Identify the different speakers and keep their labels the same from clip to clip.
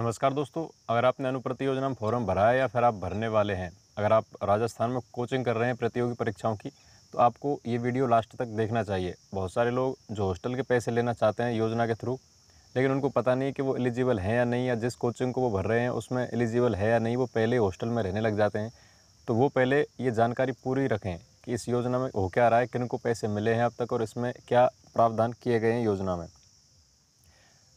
Speaker 1: नमस्कार दोस्तों अगर आपने योजना में फॉर्म भरा है या फिर आप भरने वाले हैं अगर आप राजस्थान में कोचिंग कर रहे हैं प्रतियोगी परीक्षाओं की तो आपको ये वीडियो लास्ट तक देखना चाहिए बहुत सारे लोग जो हॉस्टल के पैसे लेना चाहते हैं योजना के थ्रू लेकिन उनको पता नहीं कि वो एलिजिबल हैं या नहीं या जिस कोचिंग को वो भर रहे हैं उसमें एलिजिबल है या नहीं वो पहले हॉस्टल में रहने लग जाते हैं तो वो पहले ये जानकारी पूरी रखें कि इस योजना में हो क्या रहा है किन को पैसे मिले हैं अब तक और इसमें क्या प्रावधान किए गए हैं योजना में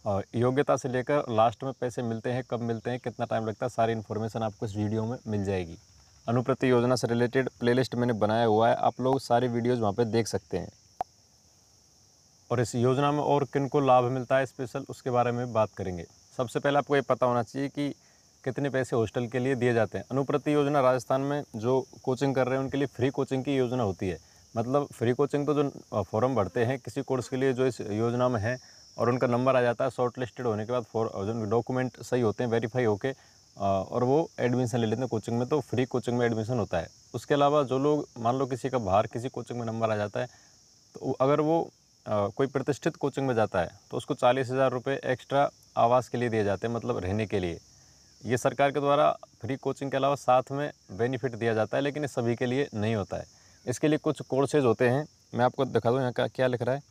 Speaker 1: और योग्यता से लेकर लास्ट में पैसे मिलते हैं कब मिलते हैं कितना टाइम लगता है सारी इन्फॉर्मेशन आपको इस वीडियो में मिल जाएगी अनुप्रति योजना से रिलेटेड प्लेलिस्ट मैंने बनाया हुआ है आप लोग सारी वीडियोस वहाँ पे देख सकते हैं और इस योजना में और किन को लाभ मिलता है स्पेशल उसके बारे में बात करेंगे सबसे पहले आपको ये पता होना चाहिए कि कितने पैसे हॉस्टल के लिए दिए जाते हैं अनुप्रति योजना राजस्थान में जो कोचिंग कर रहे हैं उनके लिए फ्री कोचिंग की योजना होती है मतलब फ्री कोचिंग तो जो फॉर्म भरते हैं किसी कोर्स के लिए जो इस योजना में है और उनका नंबर आ जाता है शॉर्ट लिस्टेड होने के बाद फॉर जो डॉक्यूमेंट सही होते हैं वेरीफाई होके और वो एडमिशन ले लेते हैं कोचिंग में तो फ्री कोचिंग में एडमिशन होता है उसके अलावा जो लोग मान लो किसी का बाहर किसी कोचिंग में नंबर आ जाता है तो अगर वो कोई प्रतिष्ठित कोचिंग में जाता है तो उसको चालीस हज़ार रुपये एक्स्ट्रा आवास के लिए दिए जाते हैं मतलब रहने के लिए ये सरकार के द्वारा फ्री कोचिंग के अलावा साथ में बेनिफिट दिया जाता है लेकिन ये सभी के लिए नहीं होता है इसके लिए कुछ कोर्सेज होते हैं मैं आपको दिखा दूँ यहाँ का क्या लिख रहा है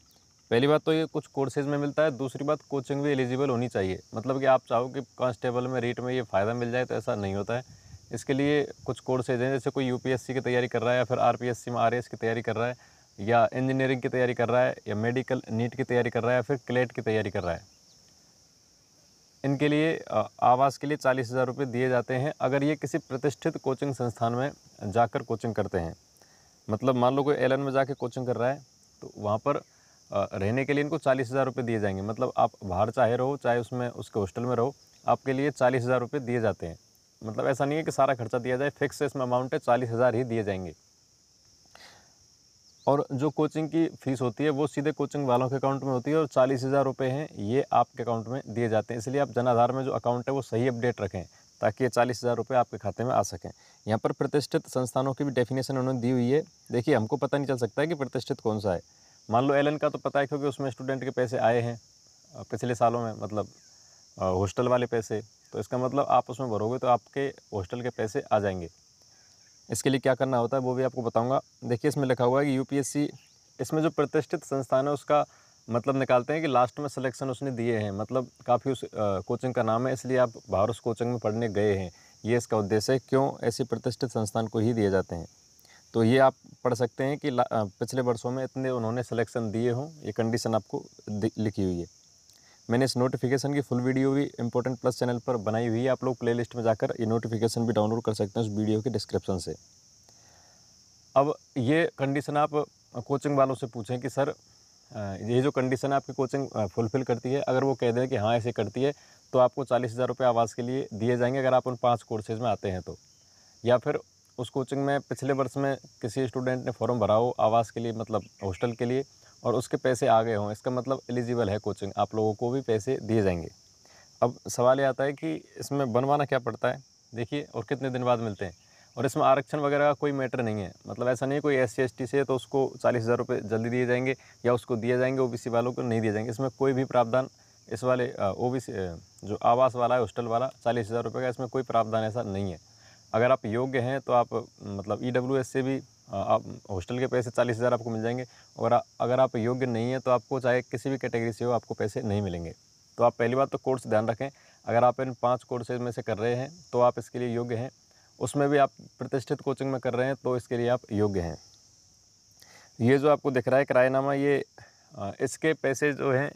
Speaker 1: पहली बात तो ये कुछ कोर्सेज में मिलता है दूसरी बात कोचिंग भी एलिजिबल होनी चाहिए मतलब कि आप चाहो कि कांस्टेबल में रेट में ये फ़ायदा मिल जाए तो ऐसा नहीं होता है इसके लिए कुछ कोर्सेज हैं जैसे कोई यूपीएससी की तैयारी कर रहा है या फिर आरपीएससी में आरएएस की तैयारी कर रहा है या इंजीनियरिंग की तैयारी कर रहा है या मेडिकल नीट की तैयारी कर रहा है या फिर क्लेट की तैयारी कर रहा है इनके लिए आवास के लिए चालीस हज़ार रुपये दिए जाते हैं अगर ये किसी प्रतिष्ठित कोचिंग संस्थान में जाकर कोचिंग करते हैं मतलब मान लो कोई एलन में जाकर कोचिंग कर रहा है तो वहाँ पर रहने के लिए इनको चालीस हज़ार रुपये दिए जाएंगे मतलब आप बाहर चाहे रहो चाहे उसमें उसके हॉस्टल में रहो आपके लिए चालीस हज़ार रुपये दिए जाते हैं मतलब ऐसा नहीं है कि सारा खर्चा दिया जाए फिक्स इसमें अमाउंट है चालीस हज़ार ही दिए जाएंगे और जो कोचिंग की फ़ीस होती है वो सीधे कोचिंग वालों के अकाउंट में होती है और चालीस हज़ार रुपये हैं ये आपके अकाउंट में दिए जाते हैं इसलिए आप जनाधार में जो अकाउंट है वो सही अपडेट रखें ताकि ये चालीस हज़ार रुपये आपके खाते में आ सकें यहाँ पर प्रतिष्ठित संस्थानों की भी डेफिनेशन उन्होंने दी हुई है देखिए हमको पता नहीं चल सकता है कि प्रतिष्ठित कौन सा है मान लो एलन का तो पता है क्योंकि उसमें स्टूडेंट के पैसे आए हैं पिछले सालों में मतलब हॉस्टल वाले पैसे तो इसका मतलब आप उसमें भरोगे तो आपके हॉस्टल के पैसे आ जाएंगे इसके लिए क्या करना होता है वो भी आपको बताऊंगा देखिए इसमें लिखा हुआ है कि यूपीएससी इसमें जो प्रतिष्ठित संस्थान है उसका मतलब निकालते हैं कि लास्ट में सिलेक्शन उसने दिए हैं मतलब काफ़ी उस कोचिंग का नाम है इसलिए आप बाहर उस कोचिंग में पढ़ने गए हैं ये इसका उद्देश्य है क्यों ऐसे प्रतिष्ठित संस्थान को ही दिए जाते हैं तो ये आप पढ़ सकते हैं कि पिछले वर्षों में इतने उन्होंने सिलेक्शन दिए हों ये कंडीशन आपको लिखी हुई है मैंने इस नोटिफिकेशन की फुल वीडियो भी इम्पोर्टेंट प्लस चैनल पर बनाई हुई है आप लोग प्लेलिस्ट में जाकर ये नोटिफिकेशन भी डाउनलोड कर सकते हैं उस वीडियो के डिस्क्रिप्शन से अब ये कंडीशन आप कोचिंग वालों से पूछें कि सर ये जो कंडीशन आपकी कोचिंग फुलफ़िल करती है अगर वो कह दें कि हाँ ऐसे करती है तो आपको चालीस हज़ार रुपये आवास के लिए दिए जाएंगे अगर आप उन पाँच कोर्सेज़ में आते हैं तो या फिर उस कोचिंग में पिछले वर्ष में किसी स्टूडेंट ने फॉर्म भरा हो आवास के लिए मतलब हॉस्टल के लिए और उसके पैसे आ गए हों इसका मतलब एलिजिबल है कोचिंग आप लोगों को भी पैसे दिए जाएंगे अब सवाल ये आता है कि इसमें बनवाना क्या पड़ता है देखिए और कितने दिन बाद मिलते हैं और इसमें आरक्षण वगैरह का कोई मैटर नहीं है मतलब ऐसा नहीं है कोई एस सी से तो उसको चालीस हज़ार रुपये जल्दी दिए जाएंगे या उसको दिए जाएंगे ओबीसी वालों को नहीं दिए जाएंगे इसमें कोई भी प्रावधान इस वाले ओ जो आवास वाला है हॉस्टल वाला चालीस हज़ार रुपये का इसमें कोई प्रावधान ऐसा नहीं है अगर आप योग्य हैं तो आप मतलब ई e से भी आप हॉस्टल के पैसे चालीस हज़ार आपको मिल जाएंगे और अगर आप योग्य नहीं हैं तो आपको चाहे किसी भी कैटेगरी से हो आपको पैसे नहीं मिलेंगे तो आप पहली बात तो कोर्स ध्यान रखें अगर आप इन पाँच कोर्सेज में से कर रहे हैं तो आप इसके लिए योग्य हैं उसमें भी आप प्रतिष्ठित कोचिंग में कर रहे हैं तो इसके लिए आप योग्य हैं ये जो आपको दिख रहा है किराएनामा ये इसके पैसे जो हैं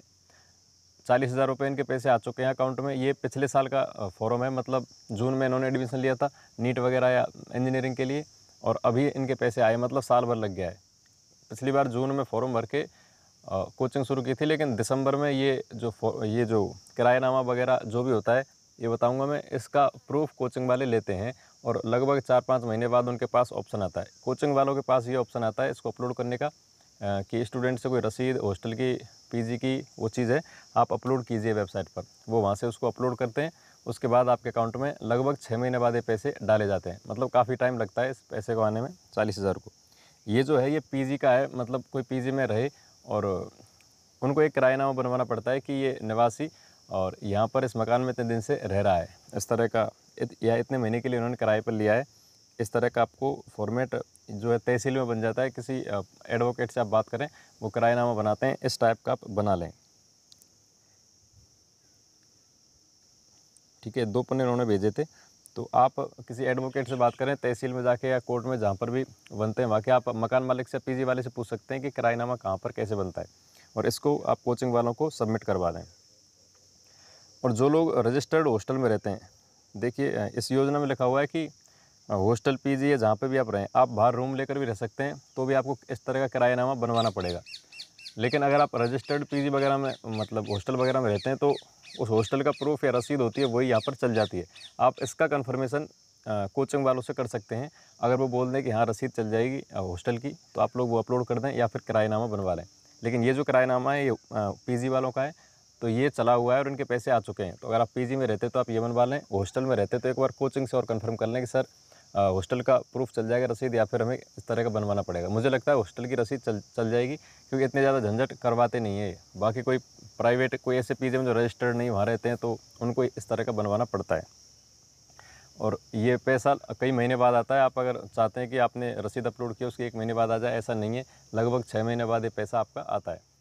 Speaker 1: चालीस हज़ार रुपये इनके पैसे आ चुके हैं अकाउंट में ये पिछले साल का फॉरम है मतलब जून में इन्होंने एडमिशन लिया था नीट वगैरह या इंजीनियरिंग के लिए और अभी इनके पैसे आए मतलब साल भर लग गया है पिछली बार जून में फॉर्म भर के कोचिंग शुरू की थी लेकिन दिसंबर में ये जो ये जो किराएनामा वगैरह जो भी होता है ये बताऊँगा मैं इसका प्रूफ कोचिंग वाले लेते हैं और लगभग चार पाँच महीने बाद उनके पास ऑप्शन आता है कोचिंग वालों के पास ये ऑप्शन आता है इसको अपलोड करने का कि स्टूडेंट से कोई रसीद हॉस्टल की पीजी की वो चीज़ है आप अपलोड कीजिए वेबसाइट पर वो वहाँ से उसको अपलोड करते हैं उसके बाद आपके अकाउंट में लगभग छः महीने बाद ये पैसे डाले जाते हैं मतलब काफ़ी टाइम लगता है इस पैसे को आने में चालीस हज़ार को ये जो है ये पीजी का है मतलब कोई पीजी में रहे और उनको एक किराएनामा बनवाना पड़ता है कि ये निवासी और यहाँ पर इस मकान में इतने दिन से रह रहा है इस तरह का इत, या इतने महीने के लिए उन्होंने किराए पर लिया है इस तरह का आपको फॉर्मेट जो है तहसील में बन जाता है किसी एडवोकेट से आप बात करें वो किराएनामा बनाते हैं इस टाइप का आप बना लें ठीक है दो पन्ने उन्होंने भेजे थे तो आप किसी एडवोकेट से बात करें तहसील में जाके या कोर्ट में जहाँ पर भी बनते हैं वहाँ आप मकान मालिक से पीजी वाले से पूछ सकते हैं कि किराएनामा कहाँ पर कैसे बनता है और इसको आप कोचिंग वालों को सबमिट करवा दें और जो लोग रजिस्टर्ड हॉस्टल में रहते हैं देखिए इस योजना में लिखा हुआ है कि हॉस्टल पीजी है जहाँ पे भी आप रहें आप बाहर रूम लेकर भी रह सकते हैं तो भी आपको इस तरह का किरायानामा बनवाना पड़ेगा लेकिन अगर आप रजिस्टर्ड पीजी वगैरह में मतलब हॉस्टल वगैरह में रहते हैं तो उस हॉस्टल का प्रूफ या रसीद होती है वही यहाँ पर चल जाती है आप इसका कन्फर्मेशन कोचिंग वालों से कर सकते हैं अगर वो बोल दें कि हाँ रसीद चल जाएगी हॉस्टल की तो आप लोग वो अपलोड कर दें या फिर किराएनामा बनवा लें लेकिन ये जो किराएनामा है ये जी वालों का है तो ये चला हुआ है और इनके पैसे आ चुके हैं तो अगर आप पीजी में रहते तो आप ये बनवा लें हॉस्टल में रहते तो एक बार कोचिंग से और कन्फर्म कर लें कि सर हॉस्टल का प्रूफ चल जाएगा रसीद या फिर हमें इस तरह का बनवाना पड़ेगा मुझे लगता है हॉस्टल की रसीद चल चल जाएगी क्योंकि इतने ज़्यादा झंझट करवाते नहीं है बाकी कोई प्राइवेट कोई ऐसे पीजे में जो रजिस्टर्ड नहीं वहाँ रहते हैं तो उनको इस तरह का बनवाना पड़ता है और ये पैसा कई महीने बाद आता है आप अगर चाहते हैं कि आपने रसीद अपलोड किया उसके एक महीने बाद आ जाए ऐसा नहीं है लगभग छः महीने बाद ये पैसा आपका आता है